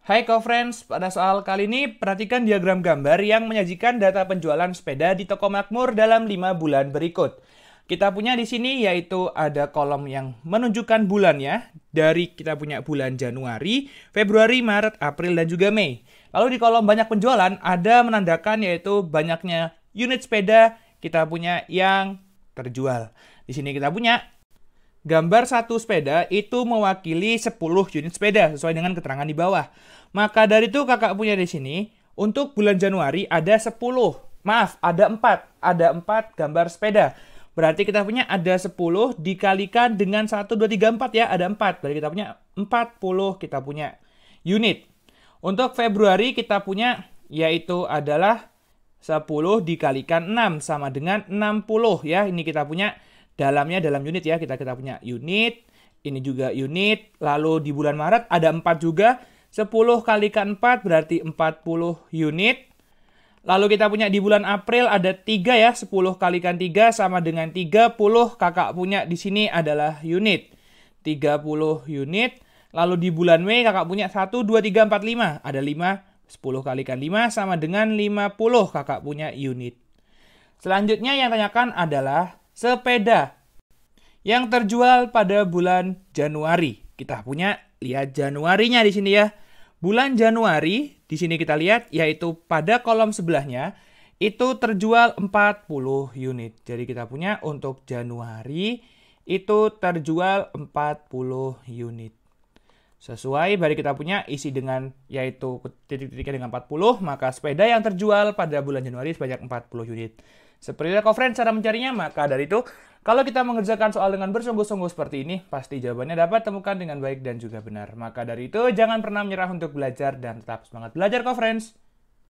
Hai co-friends, pada soal kali ini perhatikan diagram gambar yang menyajikan data penjualan sepeda di Toko Makmur dalam 5 bulan berikut. Kita punya di sini yaitu ada kolom yang menunjukkan bulannya dari kita punya bulan Januari, Februari, Maret, April, dan juga Mei. Lalu di kolom banyak penjualan ada menandakan yaitu banyaknya unit sepeda kita punya yang terjual. Di sini kita punya Gambar satu sepeda itu mewakili 10 unit sepeda sesuai dengan keterangan di bawah. Maka dari itu kakak punya di sini, untuk bulan Januari ada 10. Maaf, ada 4. Ada 4 gambar sepeda. Berarti kita punya ada 10 dikalikan dengan 1, 2, 3, 4 ya. Ada 4. Berarti kita punya 40 kita punya unit. Untuk Februari kita punya yaitu adalah 10 dikalikan 6 sama dengan 60 ya. Ini kita punya dalamnya dalam unit ya kita kita punya unit ini juga unit lalu di bulan Maret ada 4 juga 10 kali ke 4 berarti 40 unit lalu kita punya di bulan April ada 3 ya 10 kali kan 3 sama dengan 30 kakak punya di sini adalah unit 30 unit lalu di bulan Mei kakak punya 1 2 3 4 5 ada 5 10 kali kan 5 sama dengan 50 kakak punya unit selanjutnya yang tanyakan adalah sepeda yang terjual pada bulan Januari. Kita punya lihat Januarinya di sini ya. Bulan Januari di sini kita lihat yaitu pada kolom sebelahnya itu terjual 40 unit. Jadi kita punya untuk Januari itu terjual 40 unit. Sesuai hari kita punya isi dengan yaitu titik-titiknya dengan 40, maka sepeda yang terjual pada bulan Januari sebanyak 40 unit. Seperti itu, ya, friend, cara mencarinya. Maka dari itu, kalau kita mengerjakan soal dengan bersungguh-sungguh seperti ini, pasti jawabannya dapat temukan dengan baik dan juga benar. Maka dari itu, jangan pernah menyerah untuk belajar dan tetap semangat belajar, friends.